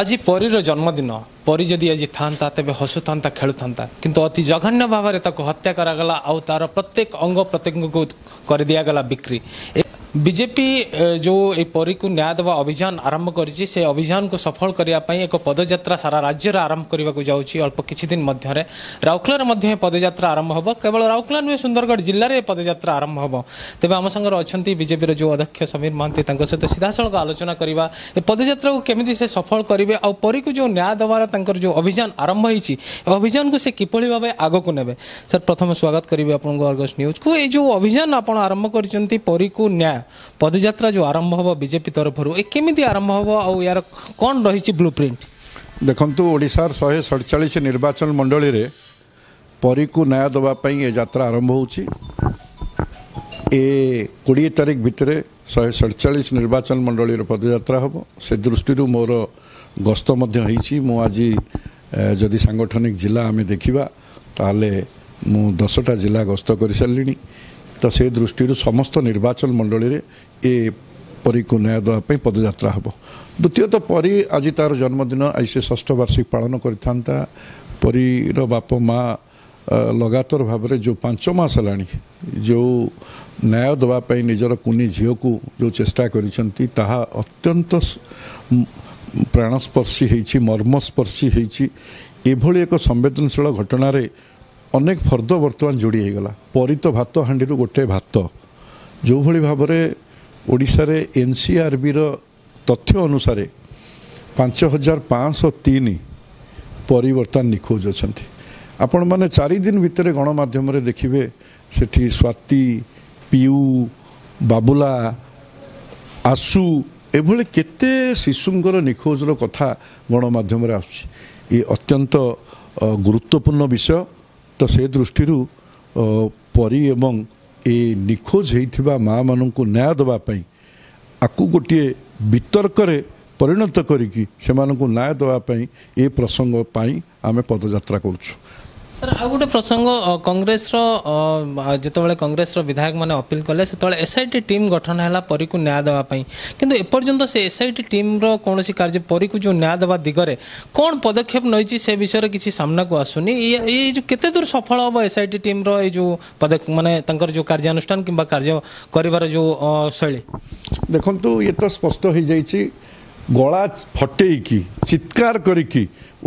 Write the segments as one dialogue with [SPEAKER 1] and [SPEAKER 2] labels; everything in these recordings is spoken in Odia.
[SPEAKER 1] আজি পরীর জন্মদিন পরী যদি আজি থাকা তবে হসু থাকা খেলু থাকা কিন্তু অতি জঘন্য ভাবে তাকে হত্যা করা গলা আউ তার প্রত্যেক অঙ্গ প্রত্যঙ্গকে করে দিয়া গলা বিক্রি बीजेपी जो ए परी को न्याय देवा अभियान आरंभ कर अभियान को सफल करने एक पदयात्रा सारा राज्य आरंभ करने को जाऊँगी अल्प किसी पदयात्रा आरंभ हम केवल राउरकला नुहे सुंदरगढ़ जिले में पदयात्रा आरंभ हम तेज आम सागर अच्छा बजेपी जो अध्यक्ष समीर महांती सहित सीधा सीधासल आलोचना करवा पदयात्रा को केमी से सफल करेंगे आरी को जो न्याय देवार जो अभियान आरंभ हो अभियान को से कि भाव आग को ने सर प्रथम स्वागत करेंगे आपको अर्गस न्यूज को ये अभियान आप आरंभ करी को न्याय ପଦଯାତ୍ରା ଯେଉଁ ଆରମ୍ଭ ହେବ ବିଜେପି ତରଫରୁ ଏ କେମିତି ଆରମ୍ଭ ହେବ ଆଉ ଏହାର କ'ଣ ରହିଛି ବ୍ଲୁ
[SPEAKER 2] ପ୍ରିଣ୍ଟ ଦେଖନ୍ତୁ ଓଡ଼ିଶାର ଶହେ ସଡ଼ଚାଳିଶ ନିର୍ବାଚନ ମଣ୍ଡଳୀରେ ପରୀକୁ ନ୍ୟାୟ ଦେବା ପାଇଁ ଏ ଯାତ୍ରା ଆରମ୍ଭ ହେଉଛି ଏ କୋଡ଼ିଏ ତାରିଖ ଭିତରେ ଶହେ ସଡ଼ଚାଳିଶ ନିର୍ବାଚନ ମଣ୍ଡଳୀର ପଦଯାତ୍ରା ହେବ ସେ ଦୃଷ୍ଟିରୁ ମୋର ଗସ୍ତ ମଧ୍ୟ ହେଇଛି ମୁଁ ଆଜି ଯଦି ସାଙ୍ଗଠନିକ ଜିଲ୍ଲା ଆମେ ଦେଖିବା ତାହେଲେ ମୁଁ ଦଶଟା ଜିଲ୍ଲା ଗସ୍ତ କରିସାରିଲିଣି ତ ସେ ଦୃଷ୍ଟିରୁ ସମସ୍ତ ନିର୍ବାଚନ ମଣ୍ଡଳୀରେ ଏ ପରୀକୁ ନ୍ୟାୟ ଦେବା ପାଇଁ ପଦଯାତ୍ରା ହେବ ଦ୍ୱିତୀୟତଃ ପରୀ ଆଜି ତାର ଜନ୍ମଦିନ ଆଜି ସେ ଷଷ୍ଠ ବାର୍ଷିକ ପାଳନ କରିଥାନ୍ତା ପରୀର ବାପ ମା' ଲଗାତର ଭାବରେ ଯେଉଁ ପାଞ୍ଚ ମାସ ହେଲାଣି ଯେଉଁ ନ୍ୟାୟ ଦେବା ପାଇଁ ନିଜର କୁନି ଝିଅକୁ ଯେଉଁ ଚେଷ୍ଟା କରିଛନ୍ତି ତାହା ଅତ୍ୟନ୍ତ ପ୍ରାଣସ୍ପର୍ଶୀ ହେଇଛି ମର୍ମସ୍ପର୍ଶୀ ହେଇଛି ଏଭଳି ଏକ ସମ୍ବେଦନଶୀଳ ଘଟଣାରେ ଅନେକ ଫର୍ଦ୍ଦ ବର୍ତ୍ତମାନ ଯୋଡ଼ି ହୋଇଗଲା ପରିତ ଭାତ ହାଣ୍ଡିରୁ ଗୋଟିଏ ଭାତ ଯେଉଁଭଳି ଭାବରେ ଓଡ଼ିଶାରେ ଏନ୍ ସି ଆର୍ ବିର ତଥ୍ୟ ଅନୁସାରେ ପାଞ୍ଚ ହଜାର ପାଞ୍ଚଶହ ତିନି ପରିବର୍ତ୍ତନ ନିଖୋଜ ଅଛନ୍ତି ଆପଣମାନେ ଚାରିଦିନ ଭିତରେ ଗଣମାଧ୍ୟମରେ ଦେଖିବେ ସେଠି ସ୍ୱାତି ପିୟୁ ବାବୁଲା ଆଶୁ ଏଭଳି କେତେ ଶିଶୁଙ୍କର ନିଖୋଜର କଥା ଗଣମାଧ୍ୟମରେ ଆସୁଛି ଇଏ ଅତ୍ୟନ୍ତ ଗୁରୁତ୍ୱପୂର୍ଣ୍ଣ ବିଷୟ ତ ସେ ଦୃଷ୍ଟିରୁ ପରୀ ଏବଂ ଏ ନିଖୋଜ ହେଇଥିବା ମାଆମାନଙ୍କୁ ନ୍ୟାୟ ଦେବା ପାଇଁ ଆକୁ ଗୋଟିଏ ବିତର୍କରେ ପରିଣତ କରିକି ସେମାନଙ୍କୁ ନ୍ୟାୟ ଦେବା ପାଇଁ ଏ ପ୍ରସଙ୍ଗ ପାଇଁ ଆମେ ପଦଯାତ୍ରା କରୁଛୁ
[SPEAKER 1] ସାର୍ ଆଉ ଗୋଟେ ପ୍ରସଙ୍ଗ କଂଗ୍ରେସର ଯେତେବେଳେ କଂଗ୍ରେସର ବିଧାୟକମାନେ ଅପିଲ କଲେ ସେତେବେଳେ ଏସ୍ଆଇଟି ଟିମ୍ ଗଠନ ହେଲା ପରୀକୁ ନ୍ୟାୟ ଦେବା ପାଇଁ କିନ୍ତୁ ଏପର୍ଯ୍ୟନ୍ତ ସେ ଏସ୍ଆଇଟି ଟିମ୍ର କୌଣସି କାର୍ଯ୍ୟ ପରୀକୁ ଯେଉଁ ନ୍ୟାୟ ଦେବା ଦିଗରେ କ'ଣ ପଦକ୍ଷେପ ନେଇଛି ସେ ବିଷୟରେ କିଛି ସାମ୍ନାକୁ ଆସୁନି ଏଇ ଏଇ ଯେଉଁ କେତେ ଦୂର ସଫଳ ହେବ ଏସ୍ଆଇଟି ଟିମ୍ର ଏଇ ଯେଉଁ ମାନେ ତାଙ୍କର ଯେଉଁ କାର୍ଯ୍ୟାନୁଷ୍ଠାନ କିମ୍ବା କାର୍ଯ୍ୟ କରିବାର ଯେଉଁ ଶୈଳୀ
[SPEAKER 2] ଦେଖନ୍ତୁ ଇଏ ତ ସ୍ପଷ୍ଟ ହୋଇଯାଇଛି ଗଳା ଫଟେଇକି ଚିତ୍କାର କରିକି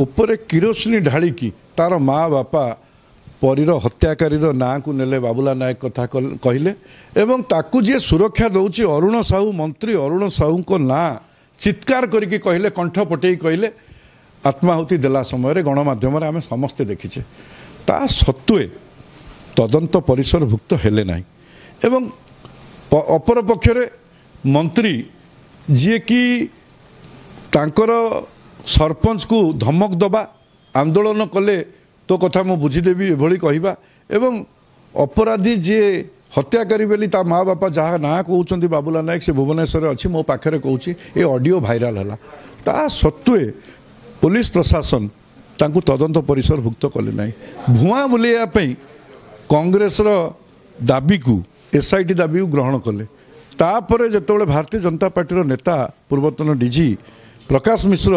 [SPEAKER 2] ଉପରେ କିରୋସିନି ଢାଳିକି तर बापा परीर हत्याकारी र नाँ बाबुला नायक कथा कहिले एक् सुरक्षा अरुण देउछ अरू साहु मन्त्री अरू साहु चित्कार गरिक कहिले कंठ पटा कहिले आत्माहुति देला समय गणमाधम समस्तै देखिछे तासवे तदन्त परिसरभुक्त हो अपरपक्षर मन्त्री सरपंच को धमक दबा ଆନ୍ଦୋଳନ କଲେ ତୋ କଥା ମୁଁ ବୁଝିଦେବି ଏଭଳି କହିବା ଏବଂ ଅପରାଧୀ ଯିଏ ହତ୍ୟାକାରୀ ବୋଲି ତା ମା ବାପା ଯାହା ନାଁ କହୁଛନ୍ତି ବାବୁଲା ନାୟକ ସେ ଭୁବନେଶ୍ୱରରେ ଅଛି ମୋ ପାଖରେ କହୁଛି ଏ ଅଡ଼ିଓ ଭାଇରାଲ୍ ହେଲା ତା ସତ୍ତ୍ୱେ ପୋଲିସ ପ୍ରଶାସନ ତାଙ୍କୁ ତଦନ୍ତ ପରିସରଭୁକ୍ତ କଲେ ନାହିଁ ଭୁଆଁ ବୁଲେଇବା ପାଇଁ କଂଗ୍ରେସର ଦାବିକୁ ଏସ୍ଆଇଟି ଦାବିକୁ ଗ୍ରହଣ କଲେ ତାପରେ ଯେତେବେଳେ ଭାରତୀୟ ଜନତା ପାର୍ଟିର ନେତା ପୂର୍ବତନ ଡିଜି ପ୍ରକାଶ ମିଶ୍ର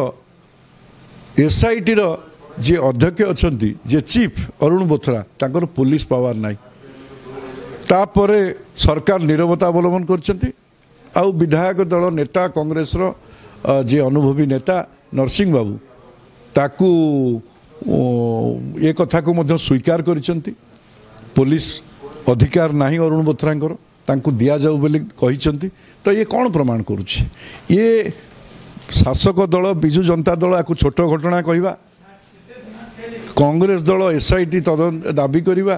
[SPEAKER 2] ଏସ୍ଆଇଟିର ଯିଏ ଅଧ୍ୟକ୍ଷ ଅଛନ୍ତି ଯିଏ ଚିଫ୍ ଅରୁଣ ବୋଥ୍ରା ତାଙ୍କର ପୋଲିସ ପାୱାର ନାହିଁ ତାପରେ ସରକାର ନିରବତା ଅବଲମ୍ବନ କରିଛନ୍ତି ଆଉ ବିଧାୟକ ଦଳ ନେତା କଂଗ୍ରେସର ଯିଏ ଅନୁଭବୀ ନେତା ନରସିଂହ ବାବୁ ତାକୁ ଏ କଥାକୁ ମଧ୍ୟ ସ୍ୱୀକାର କରିଛନ୍ତି ପୋଲିସ ଅଧିକାର ନାହିଁ ଅରୁଣ ବୋଥ୍ରାଙ୍କର ତାଙ୍କୁ ଦିଆଯାଉ ବୋଲି କହିଛନ୍ତି ତ ଇଏ କ'ଣ ପ୍ରମାଣ କରୁଛି ଇଏ ଶାସକ ଦଳ ବିଜୁ ଜନତା ଦଳ ଆକୁ ଛୋଟ ଘଟଣା କହିବା କଂଗ୍ରେସ ଦଳ ଏସ୍ଆଇଟି ତଦନ୍ତ ଦାବି କରିବା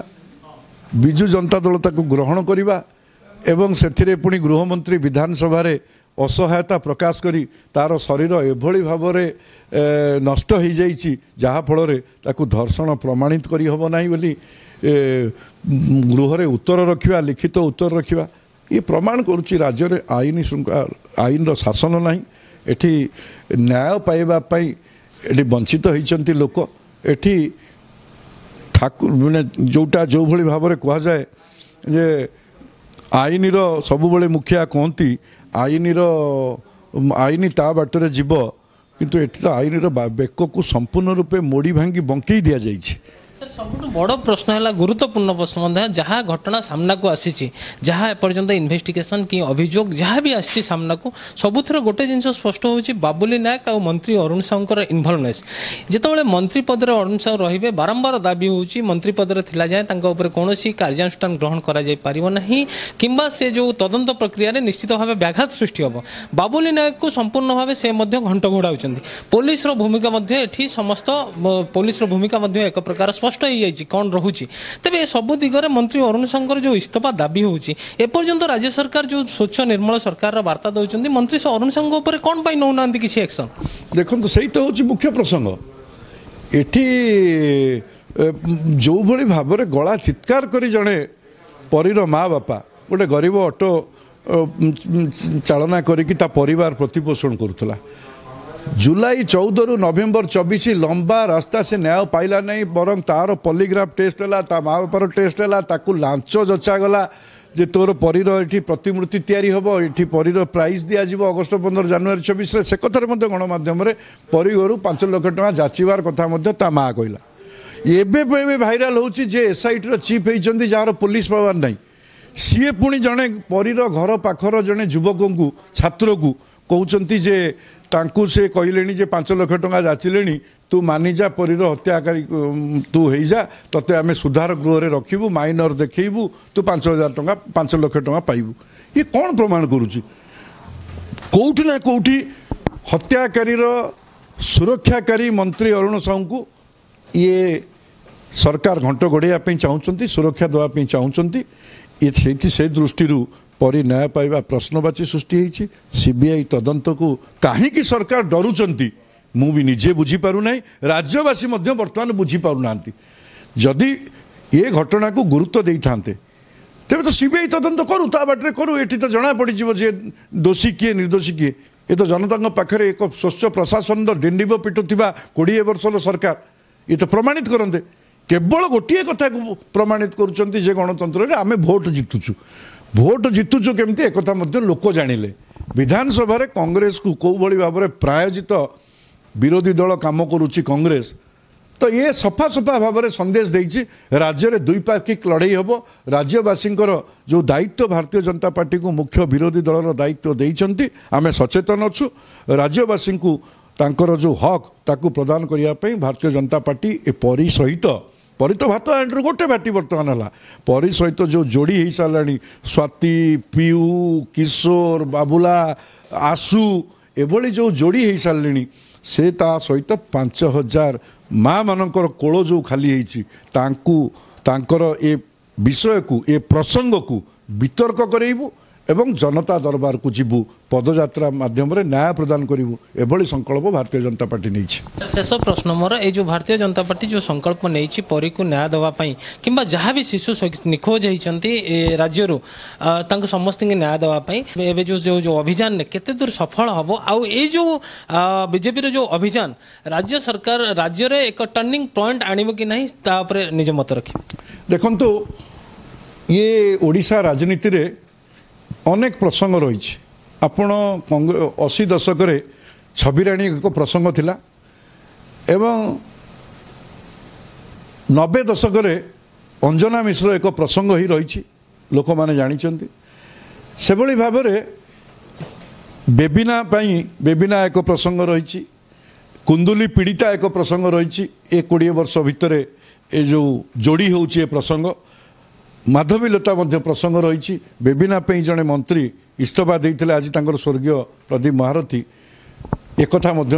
[SPEAKER 2] ବିଜୁ ଜନତା ଦଳ ତାକୁ ଗ୍ରହଣ କରିବା ଏବଂ ସେଥିରେ ପୁଣି ଗୃହମନ୍ତ୍ରୀ ବିଧାନସଭାରେ ଅସହାୟତା ପ୍ରକାଶ କରି ତାର ଶରୀର ଏଭଳି ଭାବରେ ନଷ୍ଟ ହୋଇଯାଇଛି ଯାହାଫଳରେ ତାକୁ ଧର୍ଷଣ ପ୍ରମାଣିତ କରିହେବ ନାହିଁ ବୋଲି ଗୃହରେ ଉତ୍ତର ରଖିବା ଲିଖିତ ଉତ୍ତର ରଖିବା ଇଏ ପ୍ରମାଣ କରୁଛି ରାଜ୍ୟରେ ଆଇନ ଶୃଙ୍ଖଳା ଆଇନର ଶାସନ ନାହିଁ ଏଠି ନ୍ୟାୟ ପାଇବା ପାଇଁ ଏଠି ବଞ୍ଚିତ ହୋଇଛନ୍ତି ଲୋକ ଏଠି ଠାକୁର ମାନେ ଯେଉଁଟା ଯେଉଁଭଳି ଭାବରେ କୁହାଯାଏ ଯେ ଆଇନର ସବୁବେଳେ ମୁଖିଆ କୁହନ୍ତି ଆଇନର ଆଇନ ତା ବାଟରେ ଯିବ କିନ୍ତୁ ଏଠି ତ ଆଇନର ବେକକୁ ସମ୍ପୂର୍ଣ୍ଣ ରୂପେ ମୋଡ଼ି ଭାଙ୍ଗି ବଙ୍କେଇ ଦିଆଯାଇଛି
[SPEAKER 1] ସାର୍ ସବୁଠୁ ବଡ଼ ପ୍ରଶ୍ନ ହେଲା ଗୁରୁତ୍ୱପୂର୍ଣ୍ଣ ପ୍ରଶ୍ନ ମଧ୍ୟ ଯାହା ଘଟଣା ସାମ୍ନାକୁ ଆସିଛି ଯାହା ଏପର୍ଯ୍ୟନ୍ତ ଇନଭେଷ୍ଟିଗେସନ୍ କି ଅଭିଯୋଗ ଯାହା ବି ଆସିଛି ସାମ୍ନାକୁ ସବୁଥିରେ ଗୋଟେ ଜିନିଷ ସ୍ପଷ୍ଟ ହେଉଛି ବାବୁଲି ନାୟକ ଆଉ ମନ୍ତ୍ରୀ ଅରୁଣ ସାହୁଙ୍କର ଇନଭଲ୍ଭନେସ୍ ଯେତେବେଳେ ମନ୍ତ୍ରୀ ପଦରେ ଅରୁଣ ସାହୁ ରହିବେ ବାରମ୍ବାର ଦାବି ହେଉଛି ମନ୍ତ୍ରୀ ପଦରେ ଥିଲା ଯାଏଁ ତାଙ୍କ ଉପରେ କୌଣସି କାର୍ଯ୍ୟାନୁଷ୍ଠାନ ଗ୍ରହଣ କରାଯାଇପାରିବ ନାହିଁ କିମ୍ବା ସେ ଯେଉଁ ତଦନ୍ତ ପ୍ରକ୍ରିୟାରେ ନିଶ୍ଚିତ ଭାବେ ବ୍ୟାଘାତ ସୃଷ୍ଟି ହେବ ବାବୁଲି ନାୟକକୁ ସମ୍ପୂର୍ଣ୍ଣ ଭାବେ ସେ ମଧ୍ୟ ଘଣ୍ଟ ଘୋଡ଼ାଉଛନ୍ତି ପୋଲିସର ଭୂମିକା ମଧ୍ୟ ଏଠି ସମସ୍ତ ପୋଲିସର ଭୂମିକା ମଧ୍ୟ ଏକ ପ୍ରକାର ସ୍ପଷ୍ଟ ହେଇଯାଇଛି କ'ଣ ରହୁଛି ତେବେ ଏସବୁ ଦିଗରେ ମନ୍ତ୍ରୀ ଅରୁଣ ସାହୁଙ୍କର ଯେଉଁ ଇସ୍ତଫା ଦାବି ହେଉଛି ଏପର୍ଯ୍ୟନ୍ତ ରାଜ୍ୟ ସରକାର ଯେଉଁ ସ୍ୱଚ୍ଛ ନିର୍ମଳ ସରକାରର ବାର୍ତ୍ତା ଦେଉଛନ୍ତି ମନ୍ତ୍ରୀ ସେ ଅରୁଣ ସାହୁଙ୍କ ଉପରେ କ'ଣ ପାଇଁ ନେଉନାହାନ୍ତି କିଛି ଆକ୍ସନ୍
[SPEAKER 2] ଦେଖନ୍ତୁ ସେଇ ତ ହେଉଛି ମୁଖ୍ୟ ପ୍ରସଙ୍ଗ ଏଠି ଯେଉଁଭଳି ଭାବରେ ଗଳା ଚିତ୍କାର କରି ଜଣେ ପରୀର ମା ବାପା ଗୋଟେ ଗରିବ ଅଟୋ ଚାଳନା କରିକି ତା ପରିବାର ପ୍ରତିପୋଷଣ କରୁଥିଲା ଜୁଲାଇ ଚଉଦରୁ ନଭେମ୍ବର ଚବିଶ ଲମ୍ବା ରାସ୍ତା ସେ ନ୍ୟାୟ ପାଇଲା ନାହିଁ ବରଂ ତାର ପଲିଗ୍ରାଫ ଟେଷ୍ଟ ହେଲା ତା ମା ବାପାର ଟେଷ୍ଟ ହେଲା ତାକୁ ଲାଞ୍ଚ ଯଚାଗଲା ଯେ ତୋର ପରୀର ଏଠି ପ୍ରତିମୂର୍ତ୍ତି ତିଆରି ହେବ ଏଠି ପରୀର ପ୍ରାଇଜ୍ ଦିଆଯିବ ଅଗଷ୍ଟ ପନ୍ଦର ଜାନୁଆରୀ ଚବିଶରେ ସେ କଥାରେ ମଧ୍ୟ ଗଣମାଧ୍ୟମରେ ପରିଘରୁ ପାଞ୍ଚ ଲକ୍ଷ ଟଙ୍କା ଯାଚିବାର କଥା ମଧ୍ୟ ତା ମା କହିଲା ଏବେ ଏବେ ଭାଇରାଲ୍ ହେଉଛି ଯେ ଏସ୍ଆଇଟିର ଚିଫ୍ ହେଇଛନ୍ତି ଯାହାର ପୋଲିସ ପାୱାର ନାହିଁ ସିଏ ପୁଣି ଜଣେ ପରୀର ଘର ପାଖର ଜଣେ ଯୁବକଙ୍କୁ ଛାତ୍ରକୁ କହୁଛନ୍ତି ଯେ ତାଙ୍କୁ ସେ କହିଲେଣି ଯେ ପାଞ୍ଚ ଲକ୍ଷ ଟଙ୍କା ଯାଚିଲେଣି ତୁ ମାନିଯା ପରୀର ହତ୍ୟାକାରୀ ତୁ ହେଇଯା ତତେ ଆମେ ସୁଧାର ଗୃହରେ ରଖିବୁ ମାଇନର ଦେଖେଇବୁ ତୁ ପାଞ୍ଚ ହଜାର ଟଙ୍କା ପାଞ୍ଚ ଲକ୍ଷ ଟଙ୍କା ପାଇବୁ ଇଏ କ'ଣ ପ୍ରମାଣ କରୁଛି କେଉଁଠି ନା କେଉଁଠି ହତ୍ୟାକାରୀର ସୁରକ୍ଷାକାରୀ ମନ୍ତ୍ରୀ ଅରୁଣ ସାହୁଙ୍କୁ ଇଏ ସରକାର ଘଣ୍ଟ ଗୋଡ଼େଇବା ପାଇଁ ଚାହୁଁଛନ୍ତି ସୁରକ୍ଷା ଦେବା ପାଇଁ ଚାହୁଁଛନ୍ତି ଇଏ ସେଇଠି ସେ ଦୃଷ୍ଟିରୁ ପରି ନ୍ୟାୟ ପାଇବା ପ୍ରଶ୍ନବାଚୀ ସୃଷ୍ଟି ହେଇଛି ସି ବି ଆଇ ତଦନ୍ତକୁ କାହିଁକି ସରକାର ଡରୁଛନ୍ତି ମୁଁ ବି ନିଜେ ବୁଝିପାରୁନାହିଁ ରାଜ୍ୟବାସୀ ମଧ୍ୟ ବର୍ତ୍ତମାନ ବୁଝିପାରୁନାହାନ୍ତି ଯଦି ଏ ଘଟଣାକୁ ଗୁରୁତ୍ୱ ଦେଇଥାନ୍ତେ ତେବେ ତ ସି ବି ଆଇ ତଦନ୍ତ କରୁ ତା ବାଟରେ କରୁ ଏଠି ତ ଜଣାପଡ଼ିଯିବ ଯେ ଦୋଷୀ କିଏ ନିର୍ଦ୍ଦୋଷୀ କିଏ ଏ ତ ଜନତାଙ୍କ ପାଖରେ ଏକ ସ୍ୱଚ୍ଛ ପ୍ରଶାସନର ଡେଣ୍ଡିବ ପିଟୁଥିବା କୋଡ଼ିଏ ବର୍ଷର ସରକାର ଏ ତ ପ୍ରମାଣିତ କରନ୍ତେ କେବଳ ଗୋଟିଏ କଥାକୁ ପ୍ରମାଣିତ କରୁଛନ୍ତି ଯେ ଗଣତନ୍ତ୍ରରେ ଆମେ ଭୋଟ୍ ଜିତୁଛୁ ଭୋଟ ଜିତୁଛୁ କେମିତି ଏକଥା ମଧ୍ୟ ଲୋକ ଜାଣିଲେ ବିଧାନସଭାରେ କଂଗ୍ରେସକୁ କେଉଁଭଳି ଭାବରେ ପ୍ରାୟୋଜିତ ବିରୋଧୀ ଦଳ କାମ କରୁଛି କଂଗ୍ରେସ ତ ଇଏ ସଫା ସଫା ଭାବରେ ସନ୍ଦେଶ ଦେଇଛି ରାଜ୍ୟରେ ଦ୍ୱିପାକ୍ଷିକ ଲଢ଼େଇ ହେବ ରାଜ୍ୟବାସୀଙ୍କର ଯେଉଁ ଦାୟିତ୍ୱ ଭାରତୀୟ ଜନତା ପାର୍ଟିକୁ ମୁଖ୍ୟ ବିରୋଧୀ ଦଳର ଦାୟିତ୍ୱ ଦେଇଛନ୍ତି ଆମେ ସଚେତନ ଅଛୁ ରାଜ୍ୟବାସୀଙ୍କୁ ତାଙ୍କର ଯେଉଁ ହକ୍ ତାକୁ ପ୍ରଦାନ କରିବା ପାଇଁ ଭାରତୀୟ ଜନତା ପାର୍ଟି ଏପରି ସହିତ ପରି ତ ଭାତ ଆଣ୍ଡ୍ରୁ ଗୋଟେ ବାଟି ବର୍ତ୍ତମାନ ହେଲା ପରି ସହିତ ଯେଉଁ ଯୋଡ଼ି ହେଇସାରିଲାଣି ସ୍ୱାତି ପିଉ କିଶୋର ବାବୁଲା ଆଶୁ ଏଭଳି ଯେଉଁ ଯୋଡ଼ି ହେଇସାରିଲେଣି ସେ ତା ସହିତ ପାଞ୍ଚ ହଜାର ମାଆମାନଙ୍କର କୋଳ ଯେଉଁ ଖାଲି ହେଇଛି ତାଙ୍କୁ ତାଙ୍କର ଏ ବିଷୟକୁ ଏ ପ୍ରସଙ୍ଗକୁ ବିତର୍କ କରେଇବୁ এবং জনতা দরবারকু যু পদযাত্রা মাধ্যমে ন্যায় প্রদান করবু এভাবে সংকল্প ভারতীয় জনতা পার্টি নিয়েছে
[SPEAKER 1] শেষ প্রশ্ন মর এই যে ভারতীয় জনতা পার্টি যে সংকল্প নিয়েছে পরীকে ন্যায় দেওয়া কিংবা যা শিশু নিখোজ হয়েছেন রাজ্যর তা সমস্ত ন্যায় দেওয়া এবে যে অভিযান কেতে দূর সফল হব আউ এই যে বিজেপি যে অভিযান রাজ্য সরকার রাজ্যের এক টর্নিং পয়েন্ট আনব কি না তা উপরে নিজ মত রাখি
[SPEAKER 2] দেখুন ইয়ে ওড়শা রাজনীতিরে ଅନେକ ପ୍ରସଙ୍ଗ ରହିଛି ଆପଣ ଅଶୀ ଦଶକରେ ଛବିରାଣୀ ଏକ ପ୍ରସଙ୍ଗ ଥିଲା ଏବଂ ନବେ ଦଶକରେ ଅଞ୍ଜନା ମିଶ୍ର ଏକ ପ୍ରସଙ୍ଗ ହିଁ ରହିଛି ଲୋକମାନେ ଜାଣିଛନ୍ତି ସେଭଳି ଭାବରେ ବେବିନା ପାଇଁ ବେବିନା ଏକ ପ୍ରସଙ୍ଗ ରହିଛି କୁନ୍ଦୁଲି ପୀଡ଼ିତା ଏକ ପ୍ରସଙ୍ଗ ରହିଛି ଏ କୋଡ଼ିଏ ବର୍ଷ ଭିତରେ ଏ ଯେଉଁ ଯୋଡ଼ି ହେଉଛି ଏ ପ୍ରସଙ୍ଗ ମାଧବୀଲତା ମଧ୍ୟ ପ୍ରସଙ୍ଗ ରହିଛି ବେବିନା ପାଇଁ ଜଣେ ମନ୍ତ୍ରୀ ଇସ୍ତଫା ଦେଇଥିଲେ ଆଜି ତାଙ୍କର ସ୍ୱର୍ଗୀୟ ପ୍ରଦୀପ ମହାରଥୀ ଏକଥା ମଧ୍ୟ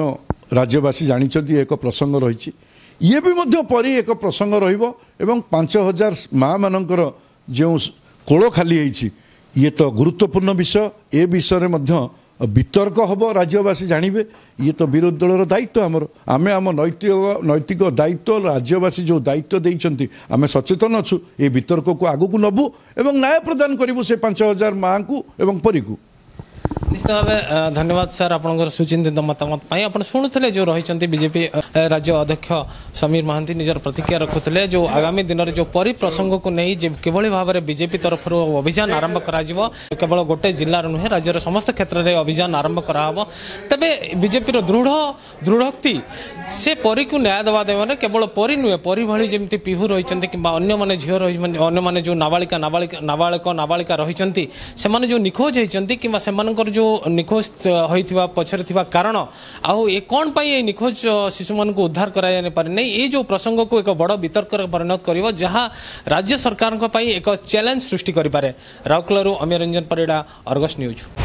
[SPEAKER 2] ରାଜ୍ୟବାସୀ ଜାଣିଛନ୍ତି ଏକ ପ୍ରସଙ୍ଗ ରହିଛି ଇଏ ବି ମଧ୍ୟ ପରି ଏକ ପ୍ରସଙ୍ଗ ରହିବ ଏବଂ ପାଞ୍ଚ ହଜାର ମାଆମାନଙ୍କର ଯେଉଁ କୋଳ ଖାଲି ହେଇଛି ଇଏ ତ ଗୁରୁତ୍ୱପୂର୍ଣ୍ଣ ବିଷୟ ଏ ବିଷୟରେ ମଧ୍ୟ ବିତର୍କ ହେବ ରାଜ୍ୟବାସୀ ଜାଣିବେ ଇଏ ତ ବିରୋଧୀ ଦଳର ଦାୟିତ୍ୱ ଆମର ଆମେ ଆମ ନୈତିକ ନୈତିକ ଦାୟିତ୍ୱ ରାଜ୍ୟବାସୀ ଯେଉଁ ଦାୟିତ୍ୱ ଦେଇଛନ୍ତି ଆମେ ସଚେତନ ଅଛୁ ଏ ବିତର୍କକୁ ଆଗକୁ ନେବୁ ଏବଂ ନ୍ୟାୟ ପ୍ରଦାନ କରିବୁ ସେ ପାଞ୍ଚ ହଜାର ମାଆଙ୍କୁ ଏବଂ ପରିକୁ
[SPEAKER 1] ନିଶ୍ଚିତ ଭାବେ ଧନ୍ୟବାଦ ସାର୍ ଆପଣଙ୍କର ସୁଚିନ୍ତିତ ମତାମତ ପାଇଁ ଆପଣ ଶୁଣୁଥିଲେ ଯେଉଁ ରହିଛନ୍ତି ବିଜେପି রাজ্য অধ্যক্ষ সমীর মহান্তি নিজের প্রতিক্রিয়া রাখুলে যে আগামী দিনের যে পরি প্রসঙ্গক নেই কিভাবে ভাবে বিজেপি তরফর অভিযান আরম্ভ করা কেবল গোটে জেলার নুহে রাজ্যের সমস্ত ক্ষেত্রে অভিযান আরম্ভ করা হব তবে বিজেপির দৃঢ় দৃঢ়োক্তি সে পরীকে ন্যায় দেওয়া দেবে কেবল পরী নুহে পরী ভি যেমি পিহু রয়েছেন কিংবা অন্য মানে ঝিও অন্য মানে যে নাবালিকা নাবালিকা নাবালক নাবালিকা রয়েছেন সে যে নিখোজ হয়েছেন কিংবা সে যে নিখোজ হয়ে পছরে কারণ আউ এ কোণ পাই এই নিখোজ শিশু उद्धार उद्धारे पारि नै जो प्रसङ्गको एक बड वितर्कणत राज्य को पाई सरकारको च्यालेन्ज सृष्टि राउरू अमिर रञ्जन परिडा अरगस न्युज